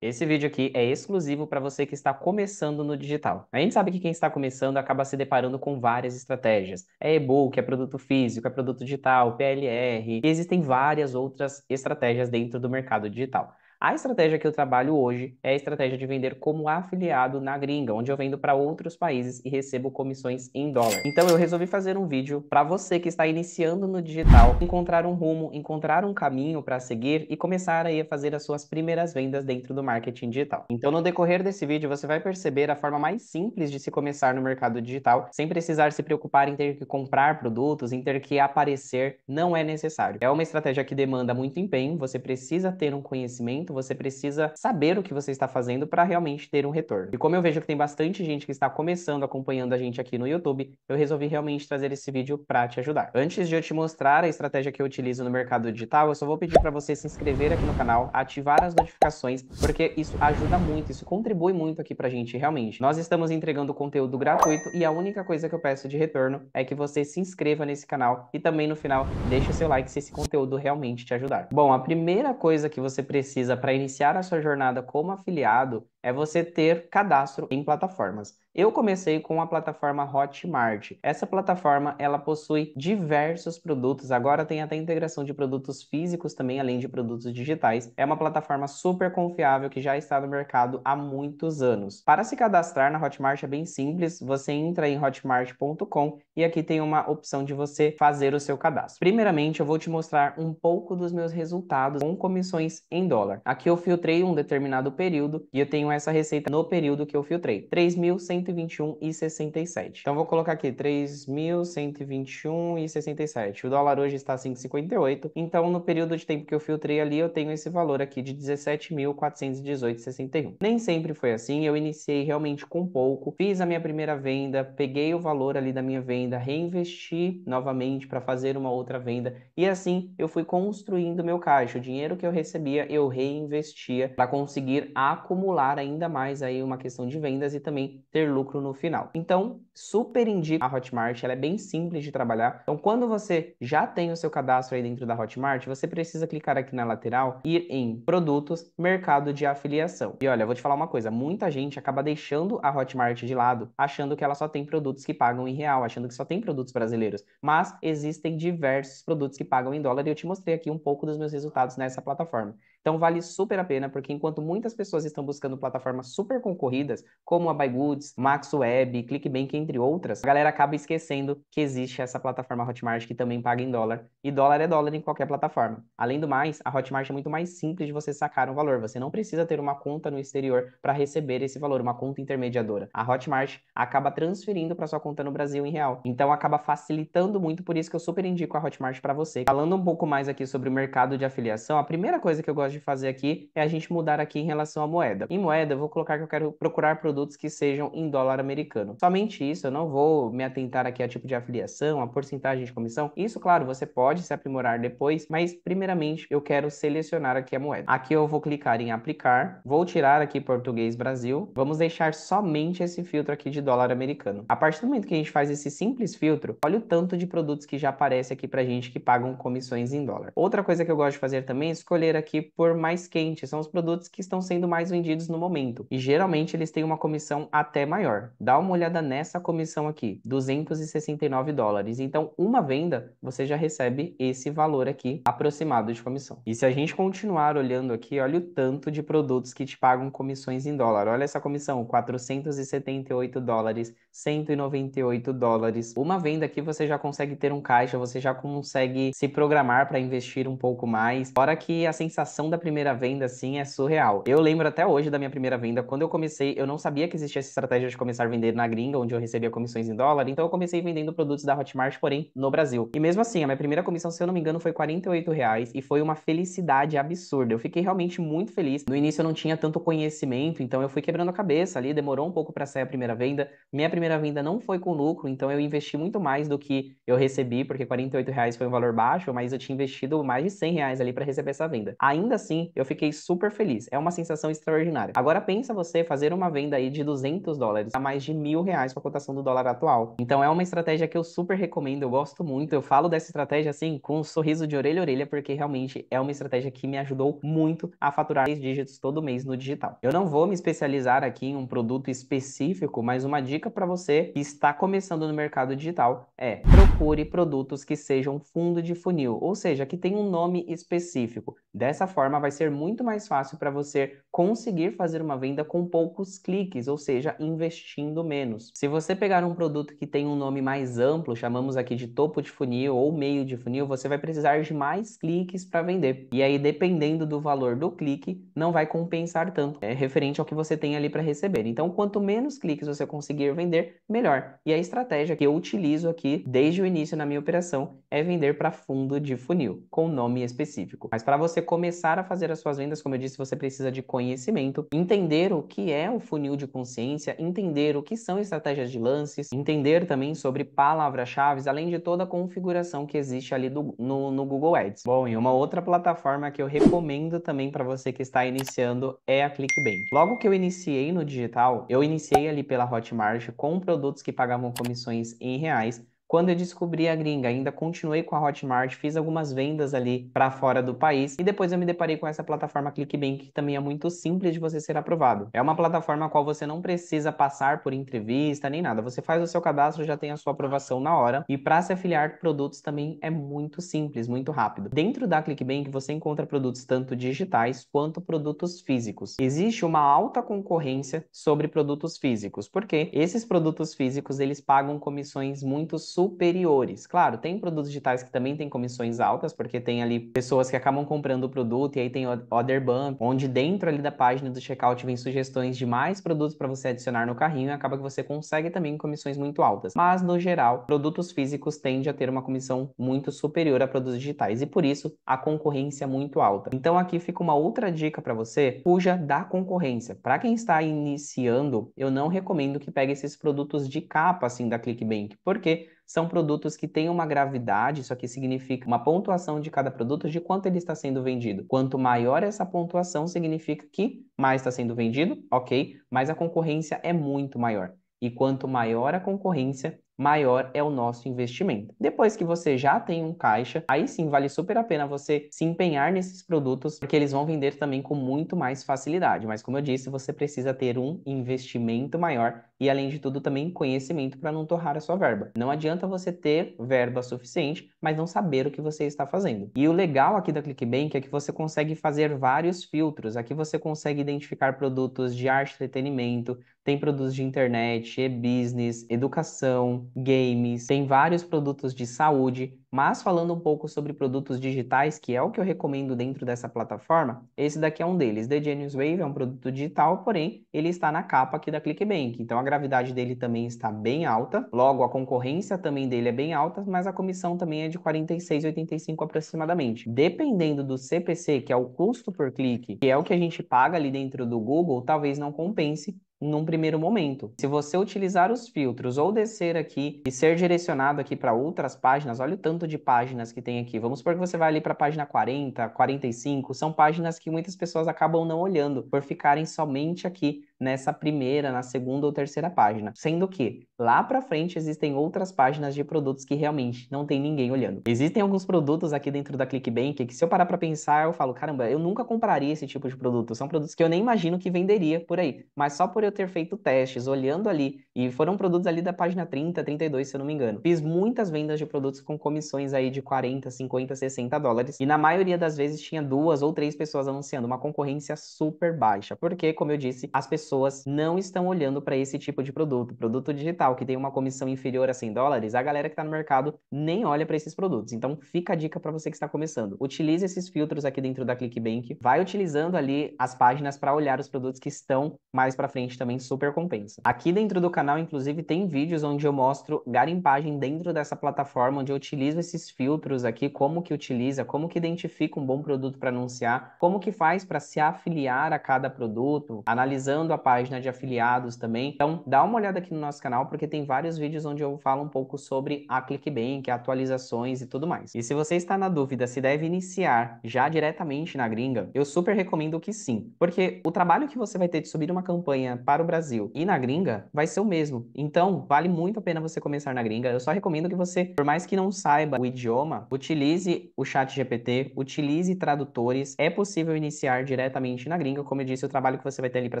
Esse vídeo aqui é exclusivo para você que está começando no digital. A gente sabe que quem está começando acaba se deparando com várias estratégias. É e-book, é produto físico, é produto digital, PLR, e existem várias outras estratégias dentro do mercado digital. A estratégia que eu trabalho hoje é a estratégia de vender como afiliado na gringa, onde eu vendo para outros países e recebo comissões em dólar. Então eu resolvi fazer um vídeo para você que está iniciando no digital, encontrar um rumo, encontrar um caminho para seguir e começar aí a fazer as suas primeiras vendas dentro do marketing digital. Então no decorrer desse vídeo você vai perceber a forma mais simples de se começar no mercado digital, sem precisar se preocupar em ter que comprar produtos, em ter que aparecer, não é necessário. É uma estratégia que demanda muito empenho, você precisa ter um conhecimento muito, você precisa saber o que você está fazendo para realmente ter um retorno. E como eu vejo que tem bastante gente que está começando acompanhando a gente aqui no YouTube, eu resolvi realmente trazer esse vídeo para te ajudar. Antes de eu te mostrar a estratégia que eu utilizo no mercado digital, eu só vou pedir para você se inscrever aqui no canal, ativar as notificações, porque isso ajuda muito, isso contribui muito aqui para a gente realmente. Nós estamos entregando conteúdo gratuito e a única coisa que eu peço de retorno é que você se inscreva nesse canal e também no final deixe o seu like se esse conteúdo realmente te ajudar. Bom, a primeira coisa que você precisa para iniciar a sua jornada como afiliado é você ter cadastro em plataformas. Eu comecei com a plataforma Hotmart. Essa plataforma ela possui diversos produtos. Agora tem até integração de produtos físicos também, além de produtos digitais. É uma plataforma super confiável que já está no mercado há muitos anos. Para se cadastrar na Hotmart é bem simples. Você entra em hotmart.com e aqui tem uma opção de você fazer o seu cadastro. Primeiramente, eu vou te mostrar um pouco dos meus resultados com comissões em dólar. Aqui eu filtrei um determinado período e eu tenho essa receita no período que eu filtrei, 3.100 3.121,67. Então vou colocar aqui 3.121,67. O dólar hoje está 5,58. Então no período de tempo que eu filtrei ali, eu tenho esse valor aqui de 17.418,61. Nem sempre foi assim. Eu iniciei realmente com pouco, fiz a minha primeira venda, peguei o valor ali da minha venda, reinvesti novamente para fazer uma outra venda e assim eu fui construindo meu caixa. O dinheiro que eu recebia eu reinvestia para conseguir acumular ainda mais aí uma questão de vendas e também ter lucro no final. Então, super indico a Hotmart, ela é bem simples de trabalhar. Então, quando você já tem o seu cadastro aí dentro da Hotmart, você precisa clicar aqui na lateral, ir em produtos, mercado de afiliação. E olha, eu vou te falar uma coisa, muita gente acaba deixando a Hotmart de lado, achando que ela só tem produtos que pagam em real, achando que só tem produtos brasileiros, mas existem diversos produtos que pagam em dólar e eu te mostrei aqui um pouco dos meus resultados nessa plataforma. Então vale super a pena, porque enquanto muitas pessoas estão buscando plataformas super concorridas, como a Bygoods, MaxWeb, ClickBank, entre outras, a galera acaba esquecendo que existe essa plataforma Hotmart que também paga em dólar, e dólar é dólar em qualquer plataforma. Além do mais, a Hotmart é muito mais simples de você sacar um valor, você não precisa ter uma conta no exterior para receber esse valor, uma conta intermediadora. A Hotmart acaba transferindo para sua conta no Brasil em real, então acaba facilitando muito, por isso que eu super indico a Hotmart para você. Falando um pouco mais aqui sobre o mercado de afiliação, a primeira coisa que eu gosto de fazer aqui é a gente mudar aqui em relação à moeda. Em moeda, eu vou colocar que eu quero procurar produtos que sejam em dólar americano. Somente isso isso, eu não vou me atentar aqui a tipo de afiliação, a porcentagem de comissão. Isso, claro, você pode se aprimorar depois, mas primeiramente eu quero selecionar aqui a moeda. Aqui eu vou clicar em aplicar, vou tirar aqui português Brasil, vamos deixar somente esse filtro aqui de dólar americano. A partir do momento que a gente faz esse simples filtro, olha o tanto de produtos que já aparece aqui pra gente que pagam comissões em dólar. Outra coisa que eu gosto de fazer também é escolher aqui por mais quente, são os produtos que estão sendo mais vendidos no momento. E geralmente eles têm uma comissão até maior. Dá uma olhada nessa comissão aqui, 269 dólares. Então, uma venda, você já recebe esse valor aqui aproximado de comissão. E se a gente continuar olhando aqui, olha o tanto de produtos que te pagam comissões em dólar. Olha essa comissão, 478 dólares 198 dólares. Uma venda aqui você já consegue ter um caixa, você já consegue se programar para investir um pouco mais. Fora que a sensação da primeira venda, assim, é surreal. Eu lembro até hoje da minha primeira venda, quando eu comecei, eu não sabia que existia essa estratégia de começar a vender na gringa, onde eu recebia comissões em dólar, então eu comecei vendendo produtos da Hotmart, porém, no Brasil. E mesmo assim, a minha primeira comissão, se eu não me engano, foi 48 reais e foi uma felicidade absurda. Eu fiquei realmente muito feliz. No início eu não tinha tanto conhecimento, então eu fui quebrando a cabeça ali, demorou um pouco para sair a primeira venda. Minha primeira primeira venda não foi com lucro, então eu investi muito mais do que eu recebi, porque 48 reais foi um valor baixo, mas eu tinha investido mais de 100 reais ali para receber essa venda. Ainda assim, eu fiquei super feliz. É uma sensação extraordinária. Agora pensa você fazer uma venda aí de 200 dólares a mais de mil reais com a cotação do dólar atual. Então é uma estratégia que eu super recomendo, eu gosto muito. Eu falo dessa estratégia assim com um sorriso de orelha a orelha, porque realmente é uma estratégia que me ajudou muito a faturar três dígitos todo mês no digital. Eu não vou me especializar aqui em um produto específico, mas uma dica para você você que está começando no mercado digital é procure produtos que sejam fundo de funil, ou seja, que tenham um nome específico. Dessa forma, vai ser muito mais fácil para você conseguir fazer uma venda com poucos cliques, ou seja, investindo menos. Se você pegar um produto que tem um nome mais amplo, chamamos aqui de topo de funil ou meio de funil, você vai precisar de mais cliques para vender. E aí, dependendo do valor do clique, não vai compensar tanto, é referente ao que você tem ali para receber. Então, quanto menos cliques você conseguir vender, vender melhor. E a estratégia que eu utilizo aqui desde o início na minha operação é vender para fundo de funil, com nome específico. Mas para você começar a fazer as suas vendas, como eu disse, você precisa de conhecimento, entender o que é o funil de consciência, entender o que são estratégias de lances, entender também sobre palavras-chave, além de toda a configuração que existe ali do, no, no Google Ads. Bom, e uma outra plataforma que eu recomendo também para você que está iniciando é a ClickBank. Logo que eu iniciei no digital, eu iniciei ali pela Hotmart com com produtos que pagavam comissões em reais quando eu descobri a gringa, ainda continuei com a Hotmart, fiz algumas vendas ali para fora do país e depois eu me deparei com essa plataforma ClickBank, que também é muito simples de você ser aprovado. É uma plataforma a qual você não precisa passar por entrevista nem nada. Você faz o seu cadastro, já tem a sua aprovação na hora. E para se afiliar produtos também é muito simples, muito rápido. Dentro da ClickBank você encontra produtos tanto digitais quanto produtos físicos. Existe uma alta concorrência sobre produtos físicos, porque esses produtos físicos eles pagam comissões muito superiores. Claro, tem produtos digitais que também têm comissões altas, porque tem ali pessoas que acabam comprando o produto e aí tem other bump, onde dentro ali da página do checkout vem sugestões de mais produtos para você adicionar no carrinho e acaba que você consegue também comissões muito altas. Mas no geral, produtos físicos tendem a ter uma comissão muito superior a produtos digitais e por isso a concorrência é muito alta. Então aqui fica uma outra dica para você, fuja da concorrência. Para quem está iniciando, eu não recomendo que pegue esses produtos de capa assim da ClickBank, porque são produtos que têm uma gravidade, isso aqui significa uma pontuação de cada produto de quanto ele está sendo vendido. Quanto maior essa pontuação, significa que mais está sendo vendido, ok, mas a concorrência é muito maior. E quanto maior a concorrência, maior é o nosso investimento. Depois que você já tem um caixa, aí sim vale super a pena você se empenhar nesses produtos, porque eles vão vender também com muito mais facilidade. Mas como eu disse, você precisa ter um investimento maior e, além de tudo, também conhecimento para não torrar a sua verba. Não adianta você ter verba suficiente, mas não saber o que você está fazendo. E o legal aqui da ClickBank é que você consegue fazer vários filtros. Aqui você consegue identificar produtos de arte e entretenimento, tem produtos de internet, e-business, educação, games, tem vários produtos de saúde, mas falando um pouco sobre produtos digitais, que é o que eu recomendo dentro dessa plataforma, esse daqui é um deles. The Genius Wave é um produto digital, porém ele está na capa aqui da ClickBank. Então a gravidade dele também está bem alta. Logo, a concorrência também dele é bem alta, mas a comissão também é de 46,85 aproximadamente. Dependendo do CPC, que é o custo por clique, que é o que a gente paga ali dentro do Google, talvez não compense num primeiro momento. Se você utilizar os filtros ou descer aqui e ser direcionado aqui para outras páginas, olha o tanto de páginas que tem aqui. Vamos supor que você vai ali para a página 40, 45, são páginas que muitas pessoas acabam não olhando por ficarem somente aqui nessa primeira, na segunda ou terceira página. Sendo que lá para frente existem outras páginas de produtos que realmente não tem ninguém olhando. Existem alguns produtos aqui dentro da ClickBank que se eu parar para pensar, eu falo, caramba, eu nunca compraria esse tipo de produto. São produtos que eu nem imagino que venderia por aí, mas só por eu ter feito testes, olhando ali e foram produtos ali da página 30, 32, se eu não me engano. Fiz muitas vendas de produtos com comissões aí de 40, 50, 60 dólares e na maioria das vezes tinha duas ou três pessoas anunciando, uma concorrência super baixa, porque como eu disse, as pessoas pessoas não estão olhando para esse tipo de produto. Produto digital, que tem uma comissão inferior a 100 dólares, a galera que está no mercado nem olha para esses produtos. Então, fica a dica para você que está começando. Utilize esses filtros aqui dentro da ClickBank. Vai utilizando ali as páginas para olhar os produtos que estão mais para frente também, super compensa. Aqui dentro do canal, inclusive, tem vídeos onde eu mostro garimpagem dentro dessa plataforma, onde eu utilizo esses filtros aqui, como que utiliza, como que identifica um bom produto para anunciar, como que faz para se afiliar a cada produto, analisando a página de afiliados também. Então, dá uma olhada aqui no nosso canal, porque tem vários vídeos onde eu falo um pouco sobre a ClickBank, atualizações e tudo mais. E se você está na dúvida se deve iniciar já diretamente na gringa, eu super recomendo que sim, porque o trabalho que você vai ter de subir uma campanha para o Brasil e na gringa vai ser o mesmo. Então, vale muito a pena você começar na gringa. Eu só recomendo que você, por mais que não saiba o idioma, utilize o chat GPT, utilize tradutores. É possível iniciar diretamente na gringa, como eu disse, o trabalho que você vai ter ali para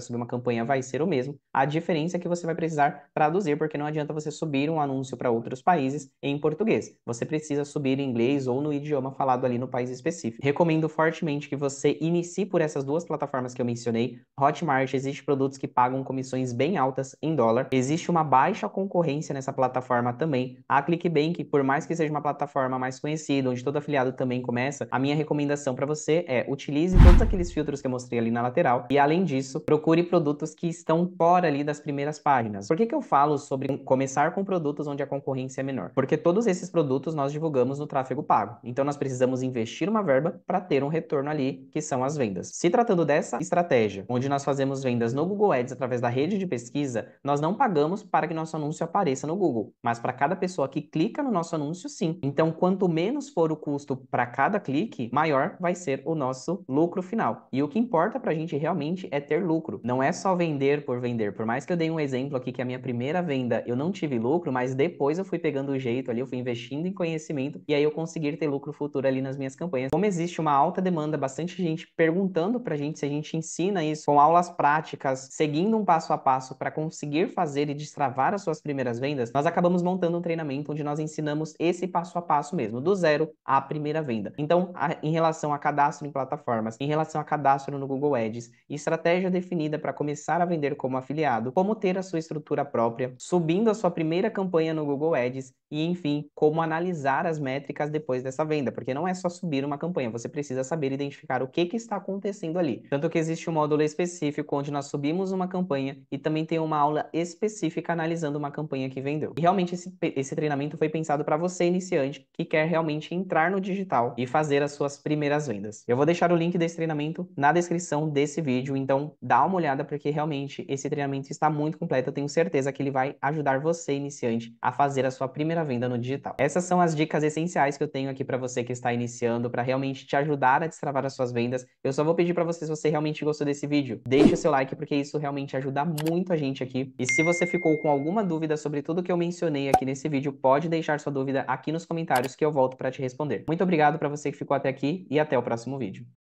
subir uma campanha campanha vai ser o mesmo. A diferença é que você vai precisar traduzir, porque não adianta você subir um anúncio para outros países em português. Você precisa subir em inglês ou no idioma falado ali no país específico. Recomendo fortemente que você inicie por essas duas plataformas que eu mencionei. Hotmart existe produtos que pagam comissões bem altas em dólar. Existe uma baixa concorrência nessa plataforma também. A ClickBank, por mais que seja uma plataforma mais conhecida, onde todo afiliado também começa, a minha recomendação para você é utilize todos aqueles filtros que eu mostrei ali na lateral e além disso, procure produtos produtos que estão fora ali das primeiras páginas. Por que, que eu falo sobre começar com produtos onde a concorrência é menor? Porque todos esses produtos nós divulgamos no tráfego pago. Então nós precisamos investir uma verba para ter um retorno ali, que são as vendas. Se tratando dessa estratégia, onde nós fazemos vendas no Google Ads através da rede de pesquisa, nós não pagamos para que nosso anúncio apareça no Google, mas para cada pessoa que clica no nosso anúncio, sim. Então, quanto menos for o custo para cada clique, maior vai ser o nosso lucro final. E o que importa para a gente realmente é ter lucro. Não é só só vender por vender. Por mais que eu dei um exemplo aqui que a minha primeira venda eu não tive lucro, mas depois eu fui pegando o jeito ali, eu fui investindo em conhecimento e aí eu consegui ter lucro futuro ali nas minhas campanhas. Como existe uma alta demanda, bastante gente perguntando pra gente se a gente ensina isso com aulas práticas, seguindo um passo a passo para conseguir fazer e destravar as suas primeiras vendas, nós acabamos montando um treinamento onde nós ensinamos esse passo a passo mesmo, do zero à primeira venda. Então, a, em relação a cadastro em plataformas, em relação a cadastro no Google Ads, estratégia definida para começar começar a vender como afiliado, como ter a sua estrutura própria, subindo a sua primeira campanha no Google Ads e, enfim, como analisar as métricas depois dessa venda, porque não é só subir uma campanha, você precisa saber identificar o que, que está acontecendo ali. Tanto que existe um módulo específico onde nós subimos uma campanha e também tem uma aula específica analisando uma campanha que vendeu. E realmente esse, esse treinamento foi pensado para você iniciante que quer realmente entrar no digital e fazer as suas primeiras vendas. Eu vou deixar o link desse treinamento na descrição desse vídeo, então dá uma olhada para porque realmente esse treinamento está muito completo. Eu tenho certeza que ele vai ajudar você, iniciante, a fazer a sua primeira venda no digital. Essas são as dicas essenciais que eu tenho aqui para você que está iniciando, para realmente te ajudar a destravar as suas vendas. Eu só vou pedir para você se você realmente gostou desse vídeo. Deixe o seu like, porque isso realmente ajuda muito a gente aqui. E se você ficou com alguma dúvida sobre tudo que eu mencionei aqui nesse vídeo, pode deixar sua dúvida aqui nos comentários que eu volto para te responder. Muito obrigado para você que ficou até aqui e até o próximo vídeo.